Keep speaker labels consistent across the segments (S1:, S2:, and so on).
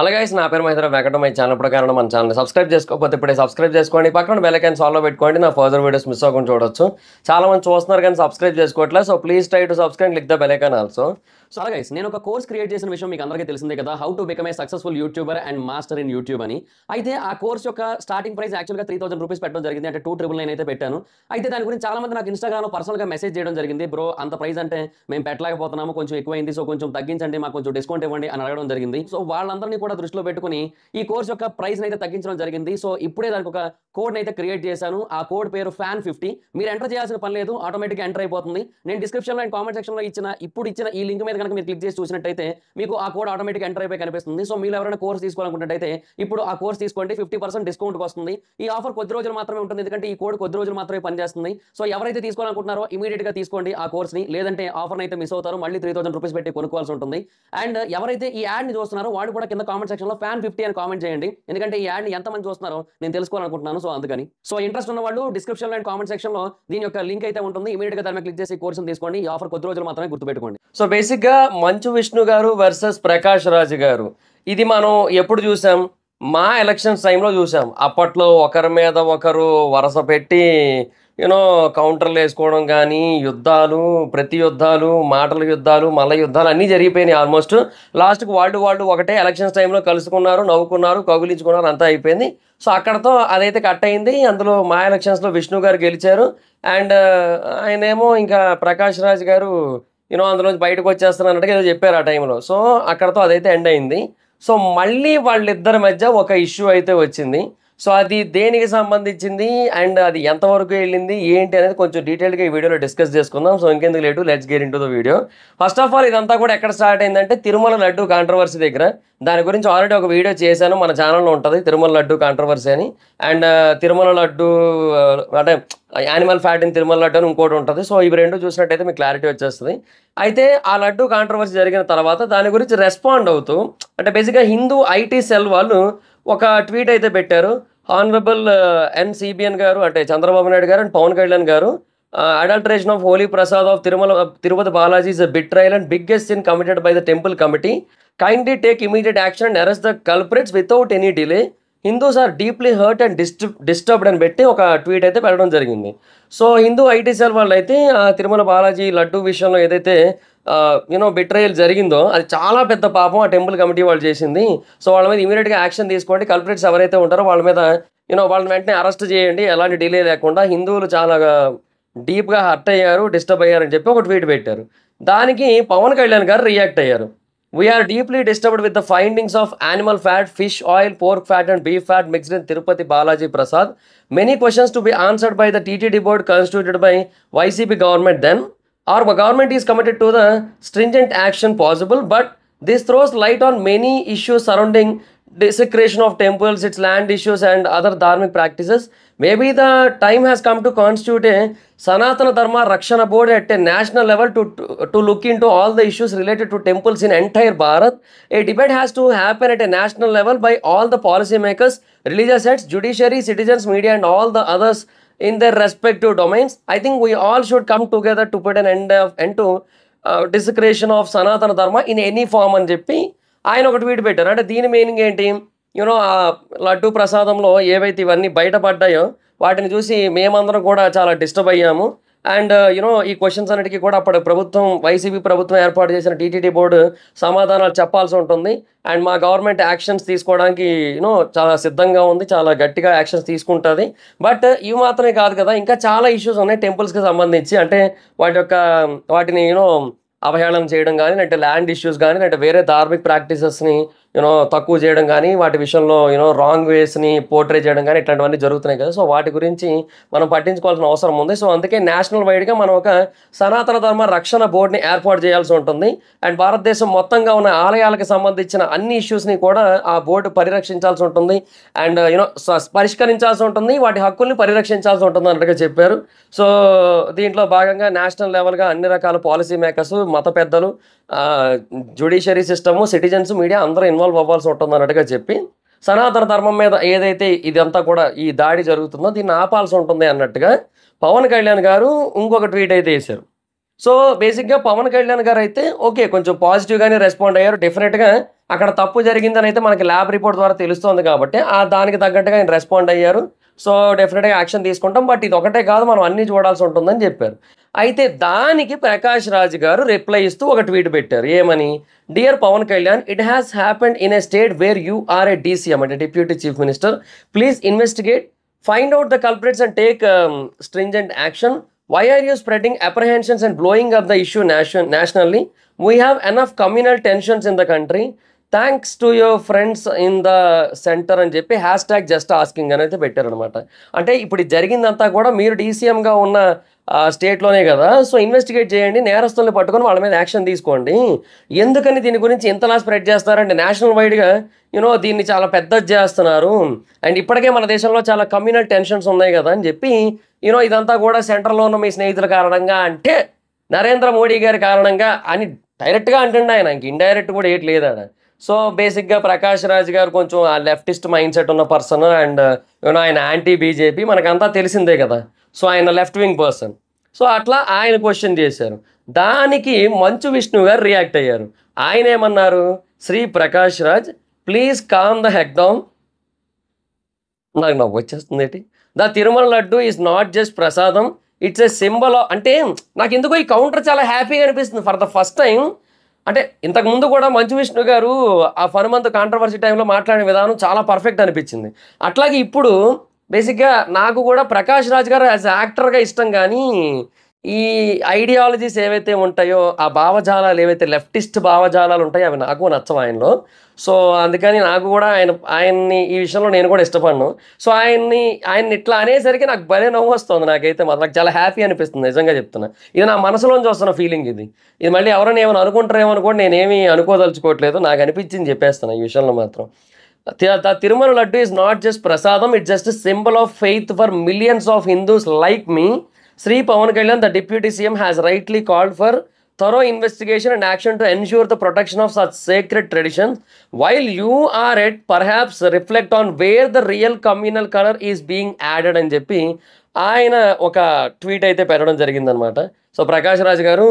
S1: అలాగే నా పేరు మహిళ వెంకటం మై ఛానల్ ప్రకారం మన ఛానల్ సబ్స్క్రైబ్ చేసుకోకపోతే ఇప్పుడే సబ్స్క్రైబ్ చేసుకోండి పక్కన బెల్లకైన్ సాల్వ్ పెట్టుకోండి నా ఫర్దర్ వీడియోస్ మిస్ అవ్వకుండా చూడొచ్చు చాలా మంది చూస్తున్నారు కానీ సబ్స్క్రైబ్ చేసుకోవట్లే so please try to subscribe click the bell icon also so అలాగే నేను ఒక కోర్స్ క్రియేట్ చేసిన విషయం మీకు అందరికీ తెలిసిందే కదా how to become a successful YouTuber and master in YouTube అని అయితే ఆ కోర్స్ యొక్క స్టార్టింగ్ ప్రైస్ యాక్చువల్గా త్రీ థౌసండ్ రూపీస్ పెట్టడం జరిగింది అంటే టూ ట్రిపుల్ నైన్ అయితే పెట్టాను అయితే దాని గురించి చాలా మంది నాకు ఇన్స్టాగ్రామ్లో పర్సనల్గా మెసేజ్ చేయడం జరిగింది బ్రో అంత ప్రైస్ అంటే మేము పెట్టలేకపోతున్నాము కొంచెం ఎక్కువైంది సో కొంచెం తగ్గించండి మాకు కొంచెం డిస్కౌంట్ ఇవ్వండి అని అడగడం జరిగింది సో వాళ్ళందరినీ కూడా దృష్టిలో పెట్టుకుని ఈ కోర్స్ యొక్క ప్రైస్ అయితే తగ్గించడం జరిగింది సో ఇప్పుడే దానికి ఒక కోడ్ అయితే క్రియేట్ చేశాను ఆ కోడ్ పేరు ఫ్యాన్ ఫిఫ్టీ మీరు ఎంటర్ చేయాల్సిన పని లేదు ఆటోమేటిక్గా ఎంటర్ అయిపోతుంది నేను డిస్క్రిప్షన్లో అండ్ కామెంట్ సెక్షన్లో ఇచ్చిన ఇప్పుడు ఇచ్చిన ఈ లింక్ మీద కనుక మీరు క్లిక్ చేసి చూసినట్టయితే మీకు ఆ కోడ్ ఆటోమేటిక్ ఎంటర్ అయిపోయి కనిపిస్తుంది సో మీరు ఎవరైనా కోర్స్ తీసుకోవాలనుకుంటే ఇప్పుడు ఆ కోర్స్ తీసుకోండి ఫిఫ్టీ పర్సెంట్ డిస్కౌంట్ వస్తుంది ఈ ఆఫర్ కొద్ది రోజులు మాత్రమే ఉంటుంది ఎందుకంటే ఈ కోడ్ కొద్ది రోజులు మాత్రమే పనిచేస్తుంది సో ఎవరైతే తీసుకోవాలనుకుంటున్నారో ఇమీడియట్గా తీసుకోండి ఆ కోర్స్ని లేదంటే ఆఫర్ అయితే మిస్ అవుతారు మళ్ళీ త్రీ థౌసండ్ రూపీస్ పెట్టి కొనుక్కోవాల్సి ఉంటుంది అండ్ ఎవరైతే ఈ యాడ్ని చూస్తున్నారో వాడు కూడా కింద కామెంట్ సెక్షన్లో ఫ్యాన్ ఫిఫ్టీ అని కామెంట్ చేయండి ఎందుకంటే ఈ యాడ్ని ఎంతమంది చూస్తున్నారో నేను తెలుసుకోవాలనుకుంటున్నాను సో అందుకని సో ఇంట్రెస్ట్ ఉన్న వాళ్ళు డిస్క్రిప్షన్లో అండ్ కామెంట్ సెక్షన్లో దీని యొక్క లింక్ అయితే ఉంటుంది ఇమీడియట్గా దాని క్లిక్ చేసి కోర్సును తీసుకోండి ఈ ఆఫర్ కొద్ది రోజులు మాత్రమే గుర్తుపెట్టుకోండి సో బేసిక్గా మంచు విష్ణు గారు వర్సెస్ ప్రకాష్ రాజు గారు ఇది మనం ఎప్పుడు చూసాం మా ఎలక్షన్స్ టైంలో చూసాం అప్పట్లో ఒకరి మీద ఒకరు వరస పెట్టి యూనో కౌంటర్లు వేసుకోవడం కానీ యుద్ధాలు ప్రతి యుద్ధాలు మాటల యుద్ధాలు మల్ల యుద్ధాలు అన్నీ జరిగిపోయినాయి ఆల్మోస్ట్ లాస్ట్కి వాళ్ళు వాళ్ళు ఒకటే ఎలక్షన్స్ టైంలో కలుసుకున్నారు నవ్వుకున్నారు కౌగులించుకున్నారు అంతా అయిపోయింది సో అక్కడతో అదైతే కట్ అయింది అందులో మా ఎలక్షన్స్లో విష్ణు గారు గెలిచారు అండ్ ఆయనేమో ఇంకా ప్రకాష్ రాజ్ గారు యూనో అందులోంచి బయటకు అన్నట్టుగా ఏదో చెప్పారు ఆ టైంలో సో అక్కడతో అదైతే ఎండ్ అయింది సో మళ్ళీ వాళ్ళిద్దరి మధ్య ఒక ఇష్యూ అయితే వచ్చింది సో అది దేనికి సంబంధించింది అండ్ అది ఎంతవరకు వెళ్ళింది ఏంటి అనేది కొంచెం డీటెయిల్గా ఈ వీడియోలో డిస్కస్ చేసుకుందాం సో ఇంకెందుకు late let's gear into the video first of all ఇదంతా కూడా ఎక్కడ స్టార్ట్ అయిందంటే తిరుమల లడ్డు కాంట్రవర్సీ దగ్గర దాని గురించి ఆల్రెడీ ఒక వీడియో చేశాను మన ఛానల్లో ఉంటుంది తిరుమల లడ్డు కాంట్రవర్సీ అని అండ్ తిరుమల లడ్డు అంటే animal fat in Tirumala laddu అని ఇంకోటి ఉంటుంది సో ఇవి రెండు చూసినట్టయితే మీకు క్లారిటీ వచ్చేస్తుంది అయితే ఆ లడ్డు కాంట్రవర్సీ జరిగిన తర్వాత దాని గురించి రెస్పాండ్ అవుతూ అంటే బేసిక్గా హిందూ ఐటీ సెల్ వాళ్ళు ఒక ట్వీట్ అయితే పెట్టారు హానరబుల్ ఎన్ సిబిఎన్ గారు అంటే చంద్రబాబు నాయుడు గారు and Pawan Kalyan garu adulteration of holy prasad of Tirumala Tirupati Balaji is betrayal and biggest in committed by the temple committee kindly take immediate action and arrest the culprits without any delay Hindus are deeply hurt and disturb disturbed అని పెట్టి ఒక tweet అయితే పెట్టడం జరిగింది so Hindu IT cell వాళ్ళు అయితే తిరుమల బాలాజీ లడ్డూ విషయంలో ఏదైతే యూనో బిట్రయల్ జరిగిందో అది చాలా పెద్ద పాపం ఆ టెంపుల్ కమిటీ వాళ్ళు చేసింది సో వాళ్ళ మీద ఇమీడియట్గా యాక్షన్ తీసుకోండి కల్పరేట్స్ ఎవరైతే ఉంటారో వాళ్ళ మీద యూనో వాళ్ళని వెంటనే అరెస్ట్ చేయండి ఎలాంటి డిలే లేకుండా హిందువులు చాలా డీప్గా హర్ట్ అయ్యారు డిస్టర్బ్ అయ్యారని చెప్పి ఒక ట్వీట్ పెట్టారు దానికి పవన్ కళ్యాణ్ గారు రియాక్ట్ అయ్యారు we are deeply disturbed with the findings of animal fat fish oil pork fat and beef fat mixed in Tirupati Balaji prasad many questions to be answered by the TTD board constituted by YCP government then Our government is committed to the stringent action possible, but this throws light on many issues surrounding desecration of temples, its land issues and other dharmic practices. Maybe the time has come to constitute a Sanatana Dharma Rakshana Board at a national level to, to, to look into all the issues related to temples in entire Bharat. A debate has to happen at a national level by all the policymakers, religious heads, judiciary, citizens, media and all the others in their respective domains. I think we all should come together to put an end, of, end to uh, desecration of Sanatana Dharma in any form అని చెప్పి ఆయన ఒక tweet పెట్టారు meaning దీని meaning ఏంటి you know ఆ లడ్డు ప్రసాదంలో ఏవైతే ఇవన్నీ బయటపడ్డాయో వాటిని చూసి మేమందరం కూడా చాలా డిస్టర్బ్ అయ్యాము అండ్ యూనో uh, ఈ క్వశ్చన్స్ అన్నిటికీ కూడా అప్పుడు ప్రభుత్వం వైసీపీ ప్రభుత్వం ఏర్పాటు చేసిన టీటీడీ బోర్డు సమాధానాలు చెప్పాల్సి ఉంటుంది అండ్ మా గవర్నమెంట్ యాక్షన్స్ తీసుకోవడానికి యూనో చాలా సిద్ధంగా ఉంది చాలా గట్టిగా యాక్షన్స్ తీసుకుంటుంది బట్ ఇవి మాత్రమే కాదు కదా ఇంకా చాలా ఇష్యూస్ ఉన్నాయి టెంపుల్స్కి సంబంధించి అంటే వాటి యొక్క వాటిని యూనో అవహేళన చేయడం కానీ లేదంటే ల్యాండ్ ఇష్యూస్ కానీ లేదంటే వేరే ధార్మిక ప్రాక్టీసెస్ని యూనో తక్కువ చేయడం కానీ వాటి విషయంలో యూనో రాంగ్ వేస్ని పోర్ట్రే చేయడం కానీ ఇట్లాంటివన్నీ జరుగుతున్నాయి కదా సో వాటి గురించి మనం పట్టించుకోవాల్సిన అవసరం ఉంది సో అందుకే నేషనల్ వైడ్గా మనం ఒక సనాతన ధర్మ రక్షణ బోర్డుని ఏర్పాటు చేయాల్సి ఉంటుంది అండ్ భారతదేశం మొత్తంగా ఉన్న ఆలయాలకు సంబంధించిన అన్ని ఇష్యూస్ని కూడా ఆ బోర్డు పరిరక్షించాల్సి ఉంటుంది అండ్ యూనో పరిష్కరించాల్సి ఉంటుంది వాటి హక్కుల్ని పరిరక్షించాల్సి ఉంటుంది అన్నట్టుగా చెప్పారు సో దీంట్లో భాగంగా నేషనల్ లెవెల్గా అన్ని రకాల పాలసీ మేకర్స్ మత పెద్దలు జ్యుడిషియరీ సిస్టము సిటిజన్స్ మీడియా అందరూ ఇన్వాల్వ్ ఇన్వాల్వ్ అవ్వాల్సి ఉంటుంది అన్నట్టుగా చెప్పి సనాతన ధర్మం మీద ఏదైతే ఇదంతా కూడా ఈ దాడి జరుగుతుందో దీన్ని ఆపాల్సి ఉంటుంది అన్నట్టుగా పవన్ కళ్యాణ్ గారు ఇంకొక ట్వీట్ అయితే వేశారు సో బేసిక్గా పవన్ కళ్యాణ్ గారు అయితే ఓకే కొంచెం పాజిటివ్గానే రెస్పాండ్ అయ్యారు డెఫినెట్గా అక్కడ తప్పు జరిగిందని అయితే మనకి ల్యాబ్ రిపోర్ట్ ద్వారా తెలుస్తుంది కాబట్టి ఆ దానికి తగ్గట్టుగా ఆయన రెస్పాండ్ అయ్యారు సో డెఫినెట్గా యాక్షన్ తీసుకుంటాం బట్ ఇది ఒకటే కాదు మనం అన్నీ చూడాల్సి ఉంటుందని చెప్పారు అయితే దానికి ప్రకాష్ రాజ్ గారు రిప్లై ఇస్తూ ఒక ట్వీట్ పెట్టారు ఏమని dear Pawan Kalyan it has happened in a state where you are a DCM అంటే deputy chief minister please investigate find out the culprits and take stringent action why are you spreading apprehensions and blowing up the issue nation nationally we have enough communal tensions in the country thanks to your friends in the centre అని చెప్పి hash tag just asking అని అయితే పెట్టారనమాట అంటే ఇప్పుడు జరిగిందంతా కూడా మీరు డీసీఎంగా ఉన్న స్టేట్లోనే కదా సో ఇన్వెస్టిగేట్ చేయండి నేరస్తుల్ని పట్టుకొని వాళ్ళ మీద యాక్షన్ తీసుకోండి ఎందుకని దీని గురించి ఇంతలా స్ప్రెడ్ చేస్తారంటే నేషనల్ వైడ్గా యూనో దీన్ని చాలా పెద్ద చేస్తున్నారు అండ్ ఇప్పటికే మన దేశంలో చాలా కమ్యూనల్ టెన్షన్స్ ఉన్నాయి కదా అని చెప్పి యూనో ఇదంతా కూడా సెంటర్లో ఉన్న మీ స్నేహితుల కారణంగా అంటే నరేంద్ర మోడీ గారి కారణంగా అని డైరెక్ట్గా అంటుండే ఆయన ఇంక ఇండైరెక్ట్ కూడా ఏటి సో బేసిక్గా ప్రకాష్ రాజ్ గారు కొంచెం ఆ లెఫ్టిస్ట్ మైండ్ సెట్ ఉన్న పర్సన్ అండ్ యూనో ఆయన యాంటీ బీజేపీ మనకంతా తెలిసిందే కదా సో ఆయన లెఫ్ట్ వింగ్ పర్సన్ సో అట్లా ఆయన క్వశ్చన్ చేశారు దానికి మంచు విష్ణు గారు రియాక్ట్ అయ్యారు ఆయన ఏమన్నారు Shri Prakash Raj please calm the heck down నాకు నవ్వు వచ్చేస్తుంది ఏంటి the Tirumala laddu is not just prasadam it's a symbol అంటే నాకు ఎందుకో ఈ కౌంటర్ చాలా హ్యాపీగా అనిపిస్తుంది ఫర్ ద ఫస్ట్ టైం అంటే ఇంతకుముందు కూడా మంచు విష్ణు గారు ఆ ఫనుమంత్ కాంట్రవర్సీ టైంలో మాట్లాడిన విధానం చాలా పర్ఫెక్ట్ అనిపించింది అట్లాగే ఇప్పుడు బేసిక్గా నాకు కూడా ప్రకాష్ రాజ్ గారు యాజ్ యాక్టర్గా ఇష్టం కానీ ఈ ఐడియాలజీస్ ఏవైతే ఉంటాయో ఆ భావజాలాలు ఏవైతే లెఫ్టిస్ట్ భావజాలాలు ఉంటాయో అవి నాకు నచ్చవు ఆయనలో సో అందుకని నాకు కూడా ఆయన ఆయన్ని ఈ విషయంలో నేను కూడా ఇష్టపడను సో ఆయన్ని ఆయన్ని ఇట్లా అనేసరికి నాకు భలే నవ్వు వస్తుంది నాకైతే మాత్రం నాకు చాలా హ్యాపీ అనిపిస్తుంది నిజంగా చెప్తున్నా ఇది నా మనసులోంచి వస్తున్న ఫీలింగ్ ఇది ఇది మళ్ళీ ఎవరైనా ఏమైనా అనుకుంటారేమో కూడా నేనేమి అనుకోదలుచుకోవట్లేదు నాకు అనిపించింది చెప్పేస్తాను ఈ విషయంలో మాత్రం Tirumala laddu is not just prasadam it just symbol of faith for millions of Hindus like me Shri Pawan Kalyan the deputy CM has rightly called for thorough investigation and action to ensure the protection of such sacred tradition while you are at perhaps reflect on where the real communal colour is being added అని చెప్పి ఆయన ఒక tweet అయితే పెట్టడం జరిగిందనమాట so Prakash రాజు గారు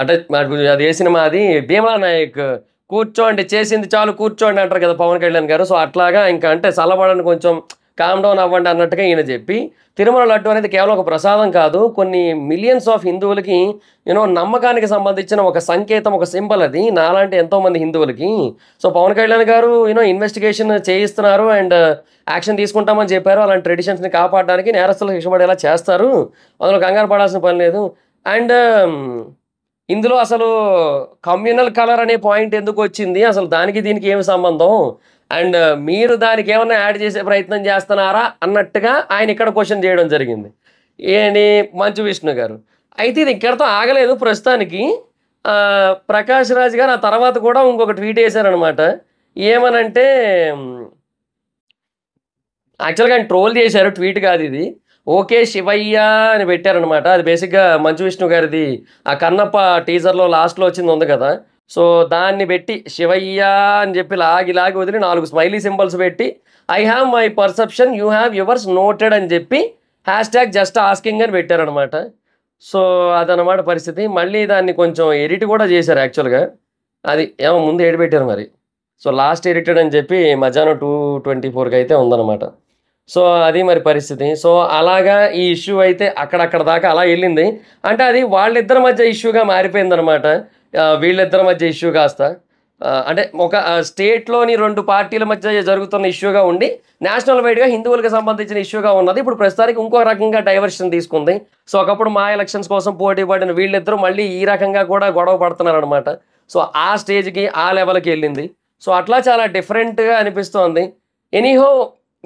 S1: అంటే అది ఏ సినిమా అది భీమలా నాయక్ కూర్చోండి చేసింది చాలు కూర్చోండి అంటారు కదా పవన్ కళ్యాణ్ గారు సో అట్లాగా ఇంకా అంటే చల్లబడని కొంచెం కామ్ డౌన్ అవ్వండి అన్నట్టుగా ఈయన చెప్పి తిరుమల లడ్డు అనేది కేవలం ఒక ప్రసాదం కాదు కొన్ని మిలియన్స్ ఆఫ్ హిందువులకి యూనో నమ్మకానికి సంబంధించిన ఒక సంకేతం ఒక సింబల్ అది నాలాంటి ఎంతోమంది హిందువులకి so Pawan Kalyan garu you know investigation చేయిస్తున్నారు అండ్ యాక్షన్ తీసుకుంటామని చెప్పారు అలాంటి ట్రెడిషన్స్ని కాపాడడానికి నేరస్తులు శిక్షపడేలా చేస్తారు అందులో కంగారు పడాల్సిన పని లేదు అండ్ um, ఇందులో అసలు కమ్యూనల్ కలర్ అనే పాయింట్ ఎందుకు వచ్చింది అసలు దానికి దీనికి ఏమి సంబంధం అండ్ మీరు దానికి ఏమైనా యాడ్ చేసే ప్రయత్నం చేస్తున్నారా అన్నట్టుగా ఆయన ఇక్కడ క్వశ్చన్ చేయడం జరిగింది ఏని మంచు విష్ణు గారు అయితే ఇది ఇక్కడతో ఆగలేదు ప్రస్తుతానికి ప్రకాష్ రాజ్ గారు ఆ తర్వాత కూడా ఇంకొక ట్వీట్ వేశారనమాట ఏమనంటే యాక్చువల్గా ఆయన ట్రోల్ చేశారు ట్వీట్ కాదు ఇది ఓకే శివయ్య అని పెట్టారనమాట అది బేసిక్గా మంచు విష్ణు గారిది ఆ కన్నప్ప టీజర్లో లాస్ట్లో వచ్చింది ఉంది కదా సో దాన్ని పెట్టి శివయ్య అని చెప్పి లాగి లాగి వదిలి నాలుగు స్మైలీ సింబల్స్ పెట్టి I have my perception you have yours noted అని చెప్పి హ్యాష్ ట్యాగ్ జస్ట్ ఆస్కింగ్ అని పెట్టారనమాట సో అదనమాట పరిస్థితి మళ్ళీ దాన్ని కొంచెం ఎడిట్ కూడా చేశారు యాక్చువల్గా అది ఏమో ముందు ఎడి పెట్టారు మరి సో లాస్ట్ ఎడిటెడ్ అని చెప్పి మధ్యాహ్నం టూ ట్వంటీ ఫోర్కి అయితే ఉందన్నమాట సో అది మరి పరిస్థితి సో అలాగా ఈ ఇష్యూ అయితే అక్కడక్కడ దాకా అలా వెళ్ళింది అంటే అది వాళ్ళిద్దరి మధ్య ఇష్యూగా మారిపోయిందనమాట వీళ్ళిద్దరి మధ్య ఇష్యూ కాస్త అంటే ఒక స్టేట్లోని రెండు పార్టీల మధ్య జరుగుతున్న ఇష్యూగా ఉండి నేషనల్ వైడ్గా హిందువులకు సంబంధించిన ఇష్యూగా ఉన్నది ఇప్పుడు ప్రస్తుతానికి ఇంకో రకంగా డైవర్షన్ తీసుకుంది సో ఒకప్పుడు మా ఎలక్షన్స్ కోసం పోటీ పడిన వీళ్ళిద్దరూ మళ్ళీ ఈ రకంగా కూడా గొడవ పడుతున్నారనమాట సో ఆ స్టేజ్కి ఆ లెవెల్కి వెళ్ళింది సో అట్లా చాలా డిఫరెంట్గా అనిపిస్తోంది ఎనీహో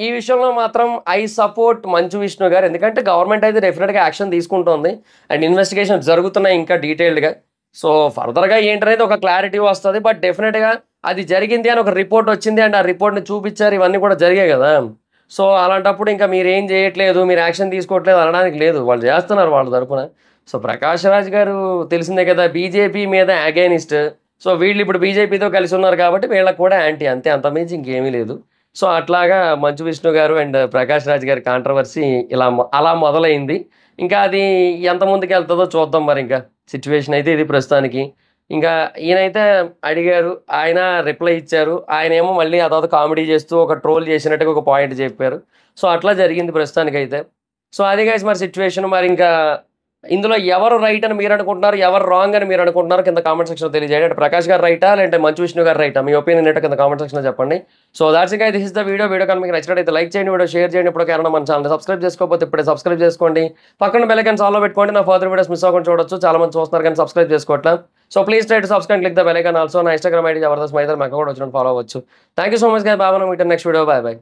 S1: ఈ విషయంలో మాత్రం ఐ సపోర్ట్ మంచు విష్ణు గారు ఎందుకంటే గవర్నమెంట్ అయితే డెఫినెట్గా యాక్షన్ తీసుకుంటోంది అండ్ ఇన్వెస్టిగేషన్ జరుగుతున్నాయి ఇంకా డీటెయిల్డ్గా సో ఫర్దర్గా ఏంటనేది ఒక క్లారిటీ వస్తుంది బట్ డెఫినెట్గా అది జరిగింది అని ఒక రిపోర్ట్ వచ్చింది అండ్ ఆ రిపోర్ట్ని చూపించారు ఇవన్నీ కూడా జరిగాయి కదా సో అలాంటప్పుడు ఇంకా మీరు ఏం చేయట్లేదు మీరు యాక్షన్ తీసుకోవట్లేదు అనడానికి లేదు వాళ్ళు చేస్తున్నారు వాళ్ళ తరపున సో ప్రకాష్ రాజ్ గారు తెలిసిందే కదా బీజేపీ మీద అగైనిస్ట్ సో వీళ్ళు ఇప్పుడు బీజేపీతో కలిసి ఉన్నారు కాబట్టి వీళ్ళకి కూడా యాంటీ అంతే అంత మించి ఇంకేమీ లేదు సో అట్లాగా మంచు విష్ణు గారు అండ్ ప్రకాష్ రాజ్ గారి కాంట్రవర్సీ ఇలా అలా మొదలైంది ఇంకా అది ఎంత ముందుకు వెళ్తుందో చూద్దాం మరి ఇంకా సిచ్యువేషన్ అయితే ఇది ప్రస్తుతానికి ఇంకా ఈయనైతే అడిగారు ఆయన రిప్లై ఇచ్చారు ఆయన ఏమో మళ్ళీ ఆ తర్వాత కామెడీ చేస్తూ ఒక ట్రోల్ చేసినట్టుగా ఒక పాయింట్ చెప్పారు సో అట్లా జరిగింది ప్రస్తుతానికైతే సో అదే కాసి మరి సిచ్యువేషన్ మరి ఇంకా ఇందులో ఎవరు రైట్ అని మీరు అనుకుంటున్నారు ఎవరు రాంగ్ అని మీరు అనుకుంటున్నారు కింద కామెంట్ సెక్షన్ తెలియజేయండి అంటే ప్రకాష్ గారు రైటా లేదంటే మంచు విష్ణు గారు రైటా మీ ఒపీనియన్ ఏంటో కింద కామెంట్ సెక్షన్లో చెప్పండి సో దాట్స్ ఇంకా this is the video video కానీ మీకు నచ్చినట్టు లైక్ చేయండి వీడియో షేర్ చేయండి ఇప్పుడు కారణం మన ఛానల్ సబ్స్క్రైబ్ చేసుకోకపోతే ఇప్పుడే సబ్స్క్రైబ్ చేసుకోండి పక్కన బెలైకన్ సాల్వ్ పెట్టుకోండి నా ఫర్దర్ వీడియోస్ మిస్ అవ్వకుండా చూడొచ్చు చాలా మంది చూస్తున్నారు కానీ సబ్స్క్రైబ్ చేసుకోవట్లా so please try to subscribe click the bell icon also నా ఇన్స్టాగ్రామ్ ఐడి జబర్దస్త్ మైదర్ మాకు కూడా వచ్చిన ఫాలో అవ్వచ్చు thank you so much guy బాబా meet at next video bye bye